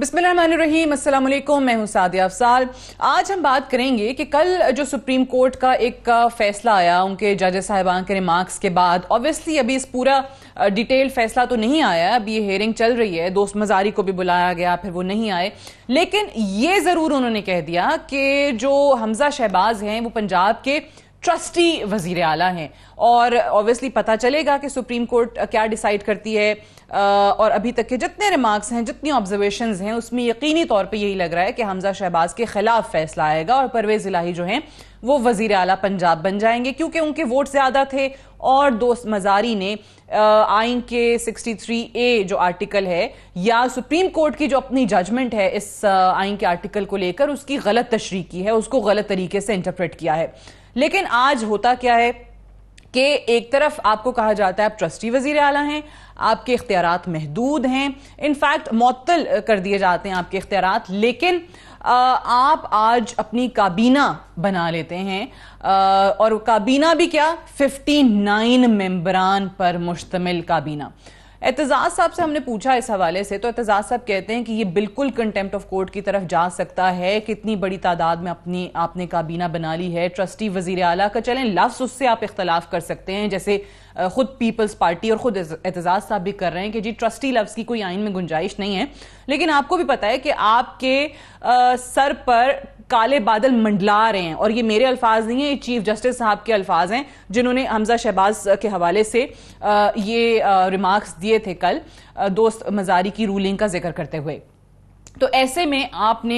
बिस्मिल मैं हूं सादिया अफसाल आज हम बात करेंगे कि कल जो सुप्रीम कोर्ट का एक फैसला आया उनके जजेस साहिबान के रिमार्क्स के बाद ऑब्वियसली अभी इस पूरा डिटेल फैसला तो नहीं आया अभी ये हेयरिंग चल रही है दोस्त मजारी को भी बुलाया गया फिर वो नहीं आए लेकिन ये ज़रूर उन्होंने कह दिया कि जो हमजा शहबाज हैं वो पंजाब के ट्रस्टी वजीर आला हैं और ऑब्वियसली पता चलेगा कि सुप्रीम कोर्ट क्या डिसाइड करती है और अभी तक के जितने रिमार्क्स हैं जितनी ऑब्जर्वेशन हैं उसमें यकीनी तौर पर यही लग रहा है कि हमजा शहबाज के खिलाफ फैसला आएगा और परवेज इलाही जो हैं वो वजीर अला पंजाब बन जाएंगे क्योंकि उनके वोट ज्यादा थे और दोस्त मजारी ने आइन के 63 ए जो आर्टिकल है या सुप्रीम कोर्ट की जो अपनी जजमेंट है इस आइन के आर्टिकल को लेकर उसकी गलत तशरी की है उसको गलत तरीके से इंटरप्रेट किया है लेकिन आज होता क्या है कि एक तरफ आपको कहा जाता है आप ट्रस्टी वजीर आला हैं आपके इख्तियार महदूद हैं इनफैक्ट मअतल कर दिए जाते हैं आपके इख्तियार लेकिन आप आज अपनी काबीना बना लेते हैं और काबीना भी क्या 59 मेम्बरान पर मुश्तमिल काबीना एतजाज साहब से हमने पूछा इस हवाले से तो एतजाज साहब कहते हैं कि ये बिल्कुल कंटेम्प्ट ऑफ कोर्ट की तरफ जा सकता है कितनी बड़ी तादाद में अपनी आपने काबीना बना ली है ट्रस्टी वजीर अला का चलें लफ्स उससे आप इख्तलाफ कर सकते हैं जैसे खुद पीपल्स पार्टी और खुद एतजाज साहब भी कर रहे हैं कि जी ट्रस्टी लफ्स की कोई आइन में गुंजाइश नहीं है लेकिन आपको भी पता है कि आपके सर पर काले बादल मंडला रहे हैं और ये मेरे अल्फाज नहीं है ये चीफ जस्टिस साहब के अल्फाज हैं जिन्होंने हमजा शहबाज के हवाले से ये रिमार्क्स दिए थे कल दोस्त मजारी की रूलिंग का जिक्र करते हुए तो ऐसे में आपने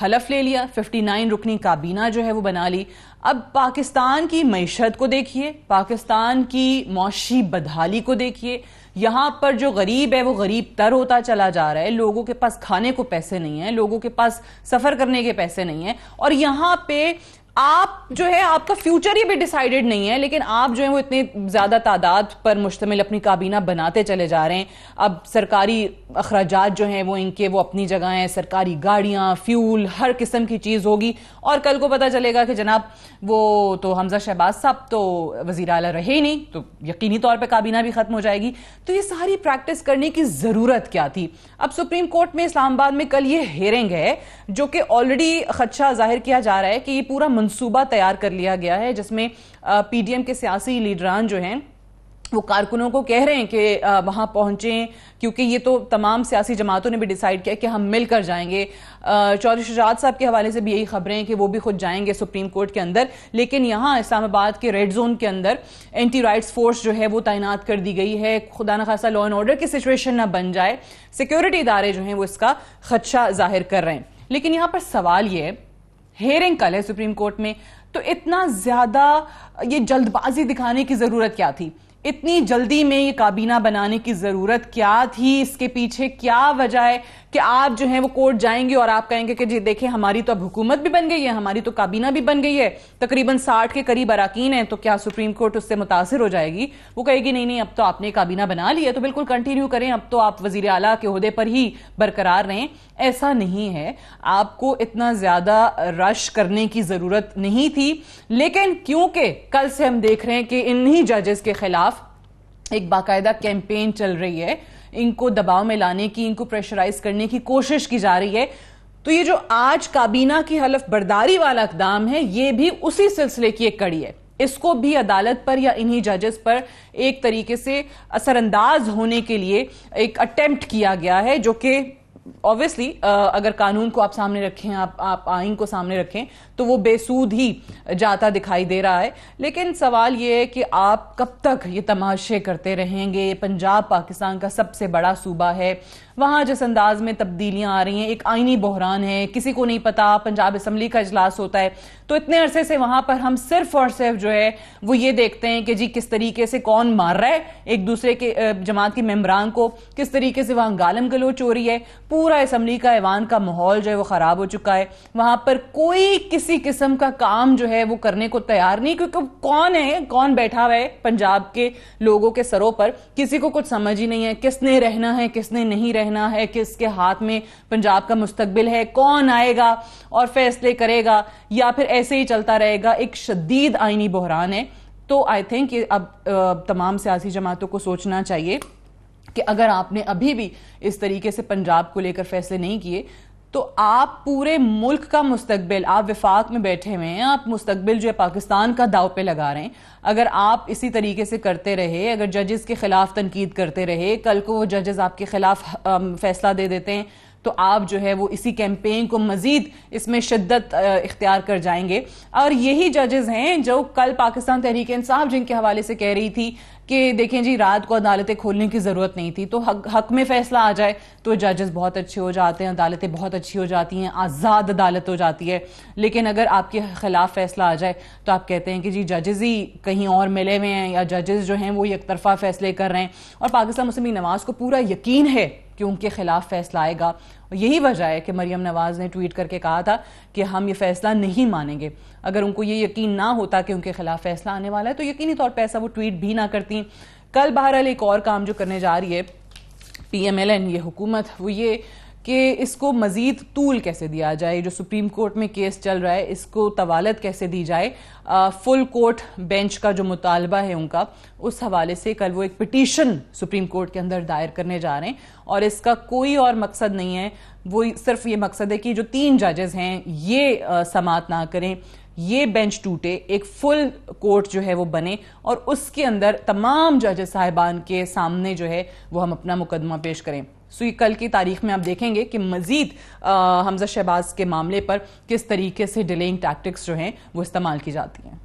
हलफ ले लिया 59 रुकनी काबीना जो है वो बना ली अब पाकिस्तान की मीशत को देखिए पाकिस्तान की मौशी बदहाली को देखिए यहाँ पर जो गरीब है वो गरीब तर होता चला जा रहा है लोगों के पास खाने को पैसे नहीं है लोगों के पास सफ़र करने के पैसे नहीं है और यहाँ पे आप जो है आपका फ्यूचर ही भी डिसाइडेड नहीं है लेकिन आप जो है वो इतनी ज्यादा तादाद पर मुश्तमिल अपनी काबीना बनाते चले जा रहे हैं अब सरकारी अखराज जो हैं वो इनके वो अपनी जगह हैं सरकारी गाड़ियां फ्यूल हर किस्म की चीज़ होगी और कल को पता चलेगा कि जनाब वो तो हमजा शहबाज साहब तो वजीर अला रहे ही नहीं तो यकीनी तौर पर काबीना भी खत्म हो जाएगी तो ये सारी प्रैक्टिस करने की ज़रूरत क्या थी अब सुप्रीम कोर्ट में इस्लामाबाद में कल ये हेयरिंग है जो कि ऑलरेडी खदशा जाहिर किया जा रहा है कि ये पूरा मनसूबा तैयार कर लिया गया है जिसमें पीडीएम के सियासी लीडरान जो हैं वो कारकुनों को कह रहे हैं कि वहां पहुंचे क्योंकि ये तो तमाम सियासी जमातों ने भी डिसाइड किया कि हम मिलकर जाएंगे चौधरी शुजात साहब के हवाले से भी यही खबरें हैं कि वो भी खुद जाएंगे सुप्रीम कोर्ट के अंदर लेकिन यहाँ इस्लामाबाद के रेड जोन के अंदर एंटी राइट्स फोर्स जो है वो तैनात कर दी गई है खुदा न खासा लॉ एंड ऑर्डर की सिचुएशन ना बन जाए सिक्योरिटी इदारे जो हैं वो इसका खदशा जाहिर कर रहे हैं लेकिन यहाँ पर सवाल ये है हेयरिंग कल है सुप्रीम कोर्ट में तो इतना ज्यादा ये जल्दबाजी दिखाने की जरूरत क्या थी इतनी जल्दी में ये काबीना बनाने की जरूरत क्या थी इसके पीछे क्या वजह है कि आप जो है वो कोर्ट जाएंगे और आप कहेंगे कि जी देखिए हमारी तो अब हुकूमत भी बन गई है हमारी तो काबीना भी बन गई है तकरीबन साठ के करीब अरकान है तो क्या सुप्रीम कोर्ट उससे मुतासर हो जाएगी वो कहेगी नहीं नहीं अब तो आपने काबीना बना ली है तो बिल्कुल कंटिन्यू करें अब तो आप वजीर अला के अहदे पर ही बरकरार रहें ऐसा नहीं है आपको इतना ज्यादा रश करने की जरूरत नहीं थी लेकिन क्योंकि कल से हम देख रहे हैं कि इन्हीं जजेस के खिलाफ एक बाकायदा कैंपेन चल रही है इनको दबाव में लाने की इनको प्रेशराइज करने की कोशिश की जा रही है तो ये जो आज काबीना की हलफ बर्दारी वाला इकदाम है ये भी उसी सिलसिले की एक कड़ी है इसको भी अदालत पर या इन्हीं जजेस पर एक तरीके से असरअंदाज होने के लिए एक अटेम्प्ट किया गया है जो कि ऑब्वियसली uh, अगर कानून को आप सामने रखें आप आप आइन को सामने रखें तो वो बेसूद ही जाता दिखाई दे रहा है लेकिन सवाल ये है कि आप कब तक ये तमाशे करते रहेंगे पंजाब पाकिस्तान का सबसे बड़ा सूबा है वहाँ जिस अंदाज में तब्दीलियां आ रही हैं एक आइनी बहरान है किसी को नहीं पता पंजाब असम्बली का अजलास होता है तो इतने अरसे से वहाँ पर हम सिर्फ और सिर्फ जो है वो ये देखते हैं कि जी किस तरीके से कौन मार रहा है एक दूसरे के जमात के मेम्बरान को किस तरीके से वहाँ गालम गलोच हो रही है पूरा असम्बली का ऐवान का माहौल जो है वो ख़राब हो चुका है वहाँ पर कोई किसी किस्म का काम जो है वो करने को तैयार नहीं क्योंकि कौन है कौन बैठा हुआ है पंजाब के लोगों के सरों पर किसी को कुछ समझ ही नहीं है किसने रहना है किसने नहीं रहना है किसके हाथ में पंजाब का मुस्तबिल है कौन आएगा और फैसले करेगा या फिर ऐसे ही चलता रहेगा एक शदीद आइनी बहरान है तो आई थिंक अब तमाम सियासी जमातों को सोचना चाहिए कि अगर आपने अभी भी इस तरीके से पंजाब को लेकर फैसले नहीं किए तो आप पूरे मुल्क का मुस्तबिल आप विफाक में बैठे हुए हैं आप मुस्तबिल जो है पाकिस्तान का दाव पे लगा रहे हैं अगर आप इसी तरीके से करते रहे अगर जजेस के खिलाफ तनकीद करते रहे कल को वो जजेस आपके खिलाफ फैसला दे देते हैं तो आप जो है वो इसी कैंपेन को मजीद इसमें शिद्दत इख्तियार कर जाएंगे और यही जजेस हैं जो कल पाकिस्तान तहरीक इंसाफ जिनके हवाले से कह रही थी कि देखें जी रात को अदालतें खोलने की ज़रूरत नहीं थी तो हक, हक में फैसला आ जाए तो जजेस बहुत अच्छे हो जाते हैं अदालतें बहुत अच्छी हो जाती हैं आज़ाद अदालत हो जाती है लेकिन अगर आपके खिलाफ फैसला आ जाए तो आप कहते हैं कि जी जजेस ही कहीं और मिले हुए हैं या जजेस जो हैं वो एक तरफा फैसले कर रहे हैं और पाकिस्तान मुस्लिम नवाज को पूरा यकीन है कि उनके खिलाफ फैसला आएगा और यही वजह है कि मरियम नवाज ने ट्वीट करके कहा था कि हम ये फैसला नहीं मानेंगे अगर उनको ये यकीन ना होता कि उनके खिलाफ फैसला आने वाला है तो यकीनी तौर पर ऐसा वो ट्वीट भी ना करती कल बहरहाल एक और काम जो करने जा रही है पी एम एल एन ये हुकूमत वो ये कि इसको मजीद तूल कैसे दिया जाए जो सुप्रीम कोर्ट में केस चल रहा है इसको तवालत कैसे दी जाए आ, फुल कोर्ट बेंच का जो मुतालबा है उनका उस हवाले से कल वो एक पिटीशन सुप्रीम कोर्ट के अंदर दायर करने जा रहे हैं और इसका कोई और मकसद नहीं है वो सिर्फ ये मकसद है कि जो तीन जजेज हैं ये समात ना करें ये बेंच टूटे एक फुल कोर्ट जो है वो बने और उसके अंदर तमाम जजेस साहिबान के सामने जो है वो हम अपना मुकदमा पेश करें सो ये कल की तारीख में आप देखेंगे कि मजीद हमजा शहबाज के मामले पर किस तरीके से डिलेइंग टैक्टिक्स जो हैं वो इस्तेमाल की जाती हैं